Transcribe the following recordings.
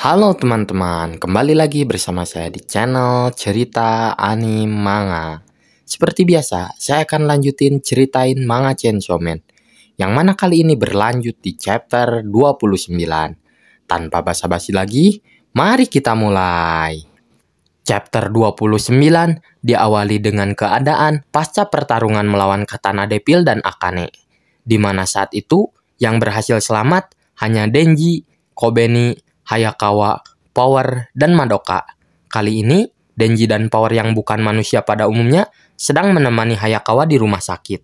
Halo teman-teman, kembali lagi bersama saya di channel Cerita Anime Manga. Seperti biasa, saya akan lanjutin ceritain manga Chainsaw Man, yang mana kali ini berlanjut di chapter 29. Tanpa basa-basi lagi, mari kita mulai. Chapter 29 diawali dengan keadaan pasca pertarungan melawan Katana Depil dan Akane, di mana saat itu yang berhasil selamat hanya Denji, Kobeni, Hayakawa, Power, dan Madoka. Kali ini, Denji dan Power yang bukan manusia pada umumnya sedang menemani Hayakawa di rumah sakit.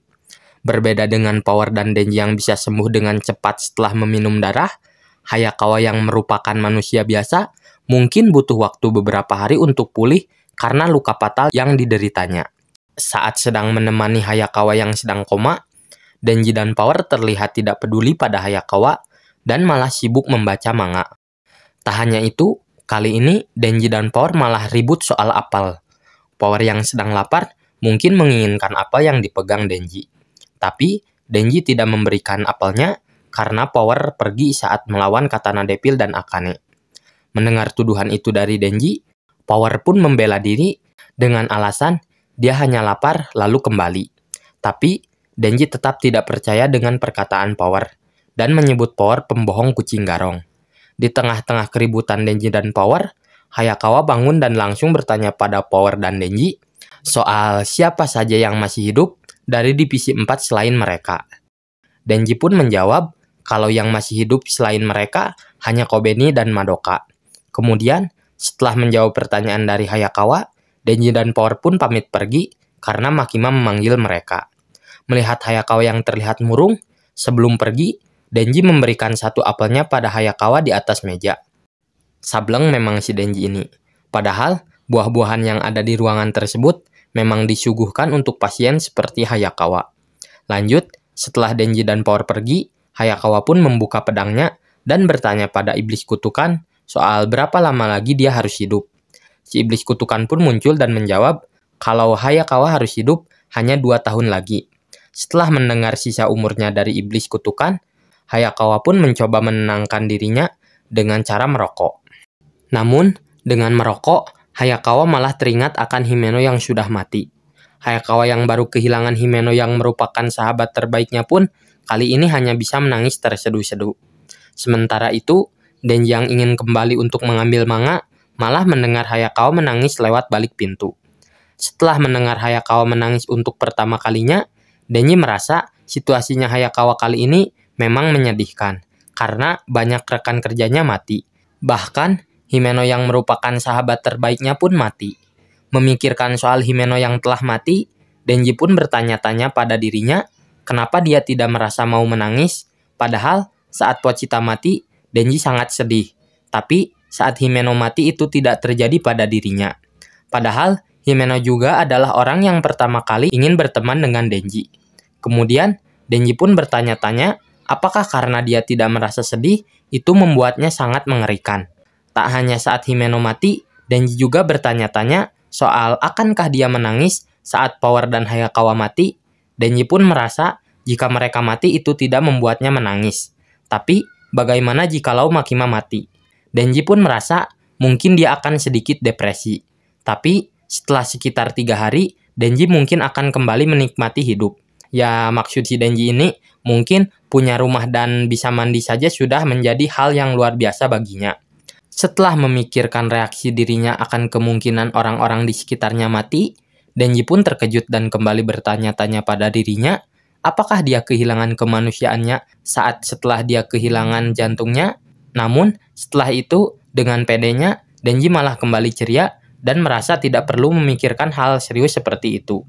Berbeda dengan Power dan Denji yang bisa sembuh dengan cepat setelah meminum darah, Hayakawa yang merupakan manusia biasa mungkin butuh waktu beberapa hari untuk pulih karena luka fatal yang dideritanya. Saat sedang menemani Hayakawa yang sedang koma, Denji dan Power terlihat tidak peduli pada Hayakawa dan malah sibuk membaca manga. Tak hanya itu, kali ini Denji dan Power malah ribut soal apel. Power yang sedang lapar mungkin menginginkan apa yang dipegang Denji. Tapi, Denji tidak memberikan apelnya karena Power pergi saat melawan Katana Depil dan Akane. Mendengar tuduhan itu dari Denji, Power pun membela diri dengan alasan dia hanya lapar lalu kembali. Tapi, Denji tetap tidak percaya dengan perkataan Power dan menyebut Power pembohong kucing garong. Di tengah-tengah keributan Denji dan Power, Hayakawa bangun dan langsung bertanya pada Power dan Denji soal siapa saja yang masih hidup dari divisi 4 selain mereka. Denji pun menjawab kalau yang masih hidup selain mereka hanya Kobeni dan Madoka. Kemudian, setelah menjawab pertanyaan dari Hayakawa, Denji dan Power pun pamit pergi karena Makima memanggil mereka. Melihat Hayakawa yang terlihat murung, sebelum pergi, Denji memberikan satu apelnya pada Hayakawa di atas meja. Sableng memang si Denji ini. Padahal, buah-buahan yang ada di ruangan tersebut memang disuguhkan untuk pasien seperti Hayakawa. Lanjut, setelah Denji dan Power pergi, Hayakawa pun membuka pedangnya dan bertanya pada iblis kutukan soal berapa lama lagi dia harus hidup. Si iblis kutukan pun muncul dan menjawab kalau Hayakawa harus hidup hanya dua tahun lagi. Setelah mendengar sisa umurnya dari iblis kutukan, Hayakawa pun mencoba menenangkan dirinya dengan cara merokok. Namun, dengan merokok, Hayakawa malah teringat akan Himeno yang sudah mati. Hayakawa yang baru kehilangan Himeno yang merupakan sahabat terbaiknya pun kali ini hanya bisa menangis terseduh-seduh. Sementara itu, Denji yang ingin kembali untuk mengambil manga malah mendengar Hayakawa menangis lewat balik pintu. Setelah mendengar Hayakawa menangis untuk pertama kalinya, Denji merasa situasinya Hayakawa kali ini memang menyedihkan, karena banyak rekan kerjanya mati. Bahkan, Himeno yang merupakan sahabat terbaiknya pun mati. Memikirkan soal Himeno yang telah mati, Denji pun bertanya-tanya pada dirinya, kenapa dia tidak merasa mau menangis, padahal saat Pochita mati, Denji sangat sedih. Tapi, saat Himeno mati itu tidak terjadi pada dirinya. Padahal, Himeno juga adalah orang yang pertama kali ingin berteman dengan Denji. Kemudian, Denji pun bertanya-tanya Apakah karena dia tidak merasa sedih, itu membuatnya sangat mengerikan? Tak hanya saat Himeno mati, Denji juga bertanya-tanya soal akankah dia menangis saat Power dan Hayakawa mati. Denji pun merasa jika mereka mati itu tidak membuatnya menangis. Tapi, bagaimana jika Lau Makima mati? Denji pun merasa mungkin dia akan sedikit depresi. Tapi, setelah sekitar tiga hari, Denji mungkin akan kembali menikmati hidup. Ya Maksud si Denji ini mungkin punya rumah dan bisa mandi saja sudah menjadi hal yang luar biasa baginya. Setelah memikirkan reaksi dirinya akan kemungkinan orang-orang di sekitarnya mati, Denji pun terkejut dan kembali bertanya-tanya pada dirinya, apakah dia kehilangan kemanusiaannya saat setelah dia kehilangan jantungnya? Namun, setelah itu, dengan pedenya, Denji malah kembali ceria dan merasa tidak perlu memikirkan hal serius seperti itu.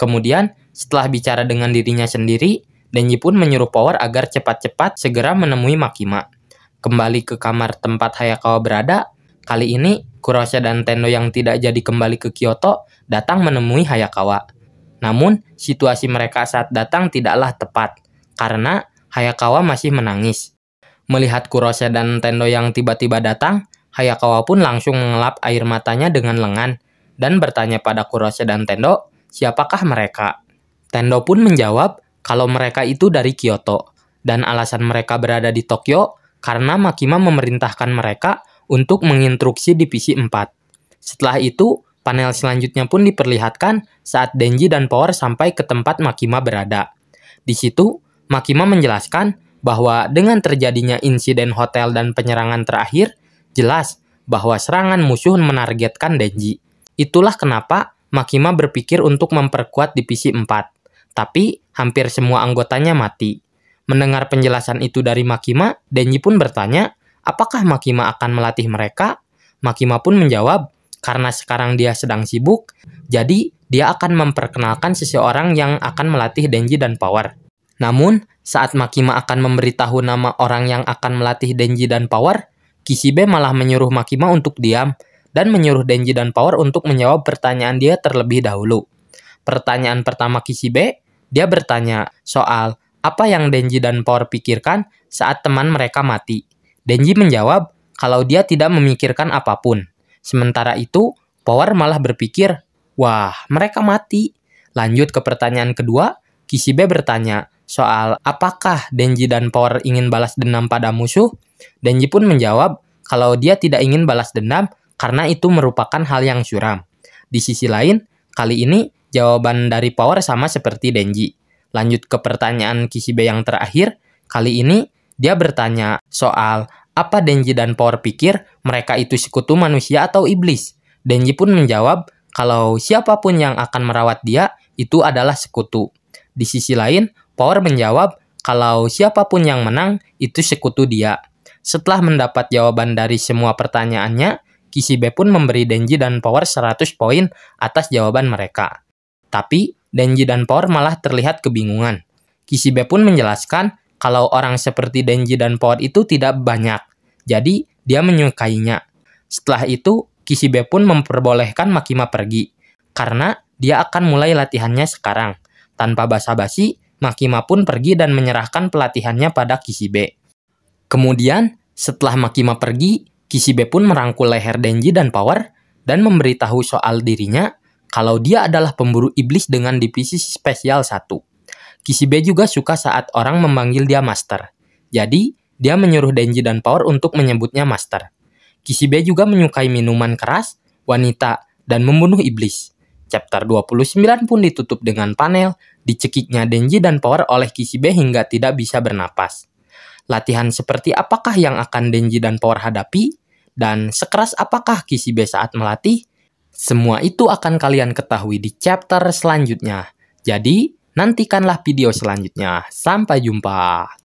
Kemudian, setelah bicara dengan dirinya sendiri, Denji pun menyuruh Power agar cepat-cepat segera menemui Makima. Kembali ke kamar tempat Hayakawa berada, kali ini Kurosha dan Tendo yang tidak jadi kembali ke Kyoto datang menemui Hayakawa. Namun, situasi mereka saat datang tidaklah tepat, karena Hayakawa masih menangis. Melihat Kurose dan Tendo yang tiba-tiba datang, Hayakawa pun langsung mengelap air matanya dengan lengan dan bertanya pada Kurose dan Tendo, siapakah mereka? Tendo pun menjawab kalau mereka itu dari Kyoto, dan alasan mereka berada di Tokyo karena Makima memerintahkan mereka untuk menginstruksi divisi 4. Setelah itu, panel selanjutnya pun diperlihatkan saat Denji dan Power sampai ke tempat Makima berada. Di situ, Makima menjelaskan bahwa dengan terjadinya insiden hotel dan penyerangan terakhir, jelas bahwa serangan musuh menargetkan Denji. Itulah kenapa Makima berpikir untuk memperkuat divisi 4. Tapi hampir semua anggotanya mati. Mendengar penjelasan itu dari Makima, Denji pun bertanya, apakah Makima akan melatih mereka? Makima pun menjawab, karena sekarang dia sedang sibuk, jadi dia akan memperkenalkan seseorang yang akan melatih Denji dan Power. Namun, saat Makima akan memberitahu nama orang yang akan melatih Denji dan Power, Kishibe malah menyuruh Makima untuk diam dan menyuruh Denji dan Power untuk menjawab pertanyaan dia terlebih dahulu. Pertanyaan pertama Kishibe, dia bertanya soal apa yang Denji dan Power pikirkan saat teman mereka mati. Denji menjawab kalau dia tidak memikirkan apapun. Sementara itu, Power malah berpikir, wah mereka mati. Lanjut ke pertanyaan kedua, Kishibe bertanya soal apakah Denji dan Power ingin balas dendam pada musuh. Denji pun menjawab kalau dia tidak ingin balas dendam karena itu merupakan hal yang suram. Di sisi lain, kali ini Jawaban dari Power sama seperti Denji. Lanjut ke pertanyaan Kishibe yang terakhir, kali ini dia bertanya soal apa Denji dan Power pikir mereka itu sekutu manusia atau iblis. Denji pun menjawab kalau siapapun yang akan merawat dia itu adalah sekutu. Di sisi lain, Power menjawab kalau siapapun yang menang itu sekutu dia. Setelah mendapat jawaban dari semua pertanyaannya, Kishibe pun memberi Denji dan Power 100 poin atas jawaban mereka. Tapi, Denji dan Power malah terlihat kebingungan. Kishibe pun menjelaskan kalau orang seperti Denji dan Power itu tidak banyak, jadi dia menyukainya. Setelah itu, Kishibe pun memperbolehkan Makima pergi, karena dia akan mulai latihannya sekarang. Tanpa basa-basi, Makima pun pergi dan menyerahkan pelatihannya pada Kishibe. Kemudian, setelah Makima pergi, Kishibe pun merangkul leher Denji dan Power dan memberitahu soal dirinya kalau dia adalah pemburu iblis dengan divisi spesial satu, Kishibe juga suka saat orang memanggil dia master. Jadi, dia menyuruh Denji dan Power untuk menyebutnya master. Kishibe juga menyukai minuman keras, wanita, dan membunuh iblis. Chapter 29 pun ditutup dengan panel, dicekiknya Denji dan Power oleh Kishibe hingga tidak bisa bernapas. Latihan seperti apakah yang akan Denji dan Power hadapi? Dan sekeras apakah Kishibe saat melatih? Semua itu akan kalian ketahui di chapter selanjutnya. Jadi, nantikanlah video selanjutnya. Sampai jumpa.